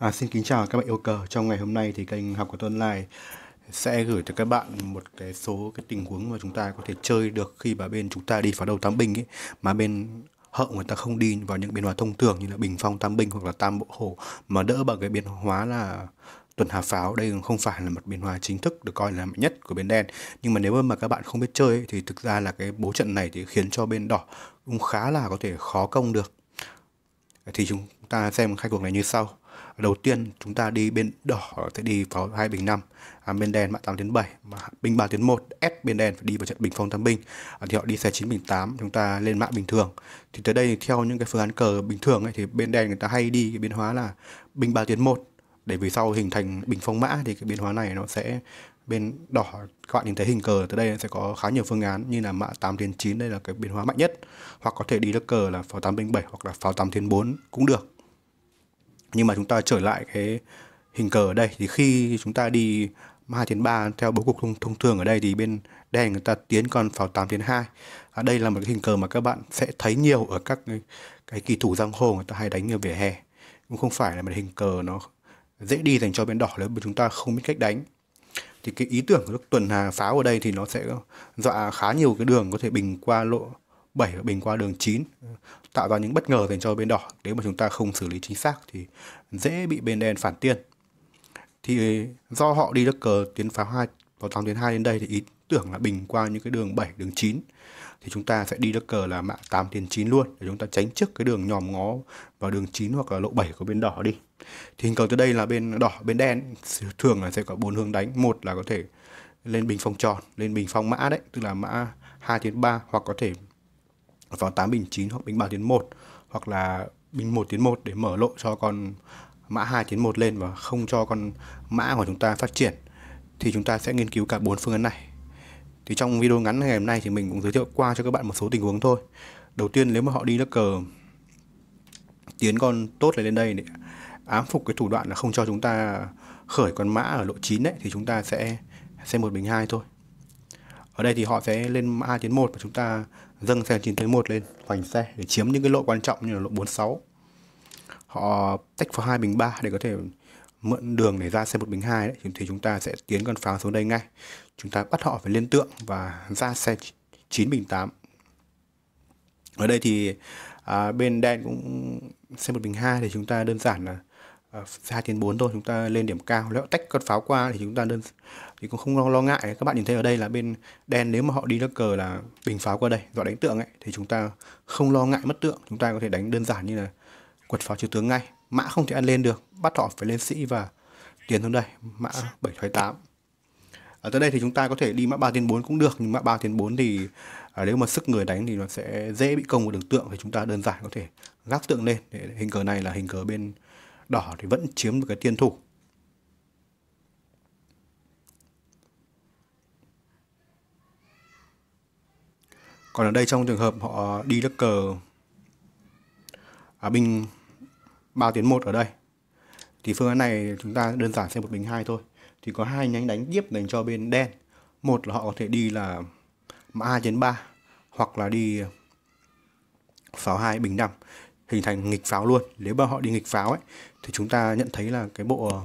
À, xin kính chào các bạn yêu cờ. Trong ngày hôm nay thì kênh học của Tuấn này sẽ gửi cho các bạn một cái số cái tình huống mà chúng ta có thể chơi được khi mà bên chúng ta đi phá đầu tam binh ấy mà bên hậu người ta không đi vào những biến hóa thông thường như là bình phong tam binh hoặc là tam bộ hổ mà đỡ bằng cái biến hóa là tuần hà pháo đây không phải là một biến hóa chính thức được coi là mạnh nhất của bên đen nhưng mà nếu mà các bạn không biết chơi ấy, thì thực ra là cái bố trận này thì khiến cho bên đỏ cũng khá là có thể khó công được thì chúng ta xem khai cuộc này như sau đầu tiên chúng ta đi bên đỏ sẽ đi vào hai bình năm à, bên đen mã 8 tiến 7 mà bình 3 tiến 1 S bên đen phải đi vào trận bình phong tam binh à, thì họ đi xe 9 bình 8 chúng ta lên mã bình thường thì tới đây theo những cái phương án cờ bình thường ấy, thì bên đen người ta hay đi cái biến hóa là bình 3 tiến 1 để vì sau hình thành bình phong mã thì cái biến hóa này nó sẽ bên đỏ các bạn nhìn thấy hình cờ tới đây sẽ có khá nhiều phương án như là mã 8 tiến 9 đây là cái biến hóa mạnh nhất hoặc có thể đi được cờ là pháo 8 binh 7 hoặc là pháo 8 tiến 4 cũng được nhưng mà chúng ta trở lại cái hình cờ ở đây thì khi chúng ta đi 2 tiến 3 theo bố cục thông, thông thường ở đây thì bên đen người ta tiến còn pháo 8 tiến 2 à, đây là một cái hình cờ mà các bạn sẽ thấy nhiều ở các cái, cái kỳ thủ giang hồ người ta hay đánh ở vỉa hè cũng không phải là một hình cờ nó dễ đi dành cho bên đỏ nếu mà chúng ta không biết cách đánh thì cái ý tưởng của tuần hà pháo ở đây thì nó sẽ dọa khá nhiều cái đường có thể bình qua lộ 7 và bình qua đường 9 tạo ra những bất ngờ dành cho bên đỏ nếu mà chúng ta không xử lý chính xác thì dễ bị bên đen phản tiên thì do họ đi nước cờ tiến pháo 2 vào thắng tiến 2 đến đây thì ý tưởng là bình qua những cái đường 7 đường 9 thì chúng ta sẽ đi nước cờ là mạ 8 tiến 9 luôn để chúng ta tránh trước cái đường nhòm ngó vào đường 9 hoặc là lộ 7 của bên đỏ đi thì hình cầu từ đây là bên đỏ bên đen thường là sẽ có bốn hướng đánh một là có thể lên bình phong tròn lên bình phong mã đấy tức là mã 2 tiến 3 hoặc có thể vào 8 bình 9 hoặc bình 3 tiến 1 hoặc là bình 1 tiến 1 để mở lộ cho con mã 2 tiến 1 lên và không cho con mã của chúng ta phát triển thì chúng ta sẽ nghiên cứu cả bốn phương án này. Thì trong video ngắn ngày hôm nay thì mình cũng giới thiệu qua cho các bạn một số tình huống thôi. Đầu tiên nếu mà họ đi nước cờ tiến con tốt này lên đây để ám phục cái thủ đoạn là không cho chúng ta khởi con mã ở lộ 9 đấy thì chúng ta sẽ xem một bình hai thôi ở đây thì họ sẽ lên a tuyến 1 và chúng ta dâng xe 9 tuyến 1 lên hoành xe để chiếm những cái lỗ quan trọng như là lộ 46 họ tách pháo 2 bình 3 để có thể mượn đường để ra xe một bình 2 đấy thì chúng ta sẽ tiến con pháo xuống đây ngay chúng ta bắt họ phải lên tượng và ra xe 9 bình 8 ở đây thì à, bên đen cũng xe một bình 2 thì chúng ta đơn giản là hai ờ, tiến bốn thôi chúng ta lên điểm cao nếu tách con pháo qua thì chúng ta đơn thì cũng không lo, lo ngại các bạn nhìn thấy ở đây là bên đen nếu mà họ đi nước cờ là bình pháo qua đây dọa đánh tượng ấy thì chúng ta không lo ngại mất tượng chúng ta có thể đánh đơn giản như là quật pháo trừ tướng ngay mã không thể ăn lên được bắt họ phải lên sĩ và tiền xuống đây mã bảy thoái tám ở tới đây thì chúng ta có thể đi mã 3 tiến 4 cũng được nhưng mã 3 tiến 4 thì à, nếu mà sức người đánh thì nó sẽ dễ bị công một đường tượng thì chúng ta đơn giản có thể gác tượng lên để hình cờ này là hình cờ bên đỏ thì vẫn chiếm được cái tiên thủ còn ở đây trong trường hợp họ đi nước cờ à, binh 3 tiến 1 ở đây thì phương án này chúng ta đơn giản xem một bình hai thôi thì có hai nhánh đánh tiếp dành cho bên đen một là họ có thể đi là mã 2 trên 3 hoặc là đi pháo 2 bình 5 hình thành nghịch pháo luôn nếu mà họ đi nghịch pháo ấy thì chúng ta nhận thấy là cái bộ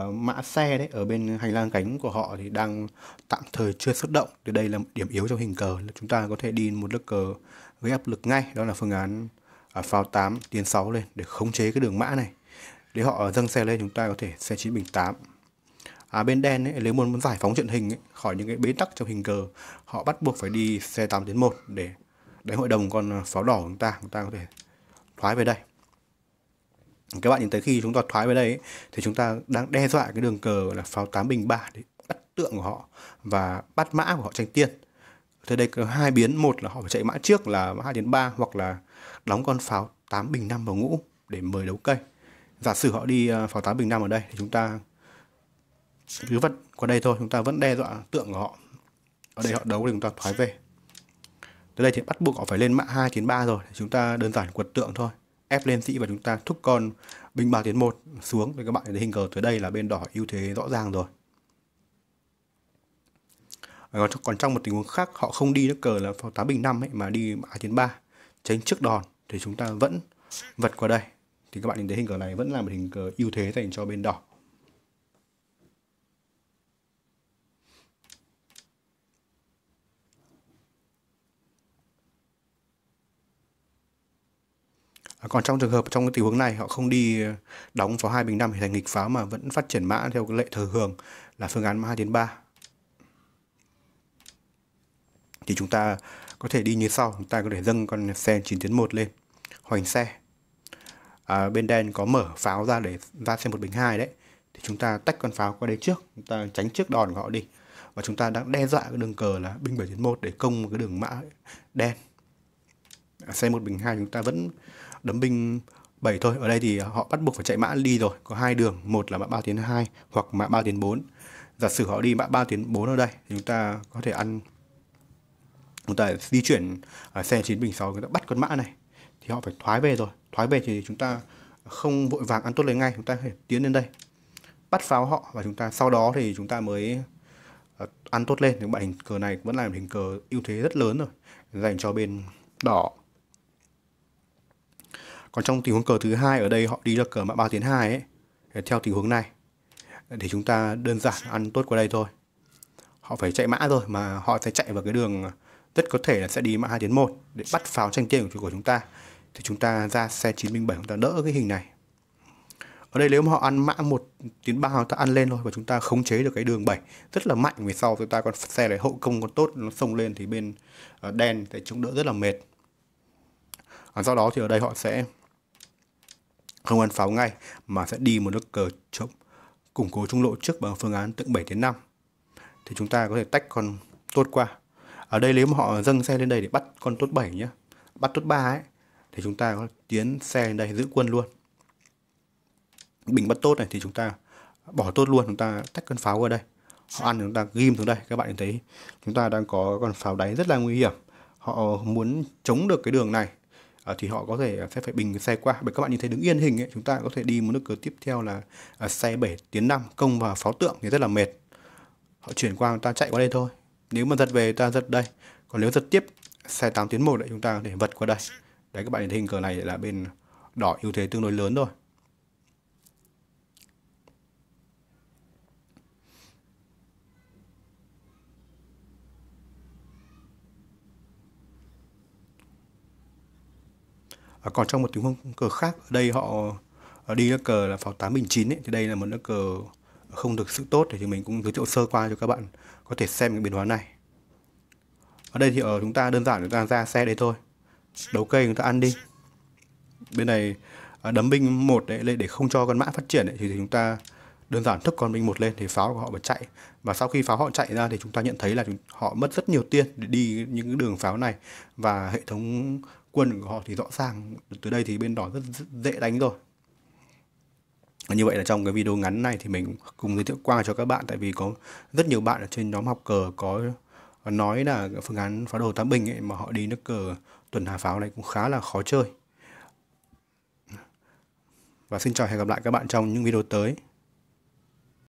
uh, mã xe đấy ở bên hành lang cánh của họ thì đang tạm thời chưa xuất động thì đây là điểm yếu trong hình cờ chúng ta có thể đi một lớp cờ với áp lực ngay đó là phương án uh, pháo 8 tiến 6 lên để khống chế cái đường mã này để họ dâng xe lên chúng ta có thể xe 9 bình 8 À, bên đen ấy, nếu muốn, muốn giải phóng trận hình ấy, khỏi những cái bế tắc trong hình cờ họ bắt buộc phải đi xe 8 tiến 1 để đánh hội đồng con à, pháo đỏ của chúng ta chúng ta có thể thoái về đây các bạn nhìn thấy khi chúng ta thoái về đây ấy, thì chúng ta đang đe dọa cái đường cờ là pháo tám bình ba để bắt tượng của họ và bắt mã của họ tranh tiên thế đây có hai biến một là họ phải chạy mã trước là mã hai đến ba hoặc là đóng con pháo tám bình năm vào ngũ để mời đấu cây giả sử họ đi ờ, pháo tám bình năm ở đây thì chúng ta cứ vẫn qua đây thôi chúng ta vẫn đe dọa tượng của họ ở đây họ đấu thì chúng ta thoái về tới đây thì bắt buộc họ phải lên mã 2 tiến 3 rồi chúng ta đơn giản quật tượng thôi ép lên sĩ và chúng ta thúc con binh 3 tiến 1 xuống thì các bạn thấy hình cờ tới đây là bên đỏ ưu thế rõ ràng rồi còn trong một tình huống khác họ không đi nước cờ là pháo 8 bình 5 ấy, mà đi mã tiến 3 tránh trước đòn thì chúng ta vẫn vật qua đây thì các bạn nhìn thấy hình cờ này vẫn là một hình cờ ưu thế dành cho bên đỏ còn trong trường hợp trong cái tình huống này họ không đi đóng pháo hai bình năm để thành nghịch pháo mà vẫn phát triển mã theo cái lệ thừa hưởng là phương án 2 đến ba thì chúng ta có thể đi như sau chúng ta có thể dâng con xe chín tiến một lên hoành xe à, bên đen có mở pháo ra để ra xe một bình hai đấy thì chúng ta tách con pháo qua đây trước chúng ta tránh trước đòn của họ đi và chúng ta đang đe dọa cái đường cờ là binh 7 tiến một để công một cái đường mã đen à, xe một bình hai chúng ta vẫn đấm binh 7 thôi ở đây thì họ bắt buộc phải chạy mã đi rồi có hai đường một là mã 3 tiến 2 hoặc mã 3 tiến 4 giả sử họ đi mã 3 tiến 4 ở đây thì chúng ta có thể ăn chúng ta di chuyển xe 9 bình 6 người ta bắt con mã này thì họ phải thoái về rồi thoái về thì chúng ta không vội vàng ăn tốt lấy ngay chúng ta phải tiến lên đây bắt pháo họ và chúng ta sau đó thì chúng ta mới ờ, ăn tốt lên những bản hình cờ này vẫn là hình cờ ưu thế rất lớn rồi dành cho bên đỏ còn trong tình huống cờ thứ hai ở đây họ đi ra cờ mã ba tiến hai ấy theo tình huống này để chúng ta đơn giản ăn tốt qua đây thôi họ phải chạy mã rồi mà họ sẽ chạy vào cái đường rất có thể là sẽ đi mã hai tiến một để bắt pháo tranh tiền của chúng ta thì chúng ta ra xe 97 chúng ta đỡ cái hình này ở đây nếu mà họ ăn mã một tiến ba chúng ta ăn lên thôi và chúng ta khống chế được cái đường 7 rất là mạnh về sau chúng ta còn xe này hậu công còn tốt nó xông lên thì bên ờ, đen sẽ chống đỡ rất là mệt sau ờ, đó thì ở đây họ sẽ không ăn pháo ngay mà sẽ đi một nước cờ chống củng cố trung lộ trước bằng phương án tượng 7 đến 5 thì chúng ta có thể tách con tốt qua ở đây nếu mà họ dâng xe lên đây để bắt con tốt 7 nhé bắt tốt 3 ấy thì chúng ta có tiến xe lên đây giữ quân luôn bình bắt tốt này thì chúng ta bỏ tốt luôn chúng ta tách con pháo qua đây họ ăn chúng ta ghim xuống đây các bạn thấy chúng ta đang có con pháo đáy rất là nguy hiểm họ muốn chống được cái đường này à, thì họ có thể à, sẽ phải bình xe qua bởi các bạn nhìn thấy đứng yên hình ấy, chúng ta có thể đi một nước cờ tiếp theo là à, xe 7 tiến 5 công vào pháo tượng thì rất là mệt họ chuyển qua chúng ta chạy qua đây thôi nếu mà giật về ta giật đây còn nếu giật tiếp xe 8 tiến 1 lại chúng ta để vật qua đây đấy các bạn nhìn thấy hình cờ này là bên đỏ ưu thế tương đối lớn rồi và còn trong một tình huống cờ khác ở đây họ đi nước cờ là pháo 8 bình 9 ấy, thì đây là một nước cờ không được sự tốt thì mình cũng giới thiệu sơ qua cho các bạn có thể xem cái biến hóa này ở đây thì ở ờ, chúng ta đơn giản chúng ta ra xe đây thôi đấu cây chúng ta ăn đi bên này ờ, đấm binh một đấy để không cho con mã phát triển ấy, thì chúng ta đơn giản thức con binh một lên thì pháo của họ bật chạy và sau khi pháo họ chạy ra thì chúng ta nhận thấy là họ mất rất nhiều tiền để đi những đường pháo này và hệ thống quân của họ thì rõ ràng từ đây thì bên đỏ rất, rất dễ đánh rồi và như vậy là trong cái video ngắn này thì mình cùng giới thiệu qua cho các bạn tại vì có rất nhiều bạn ở trên nhóm học cờ có nói là phương án phá đồ tám bình ấy mà họ đi nước cờ tuần hà pháo này cũng khá là khó chơi và xin chào hẹn gặp lại các bạn trong những video tới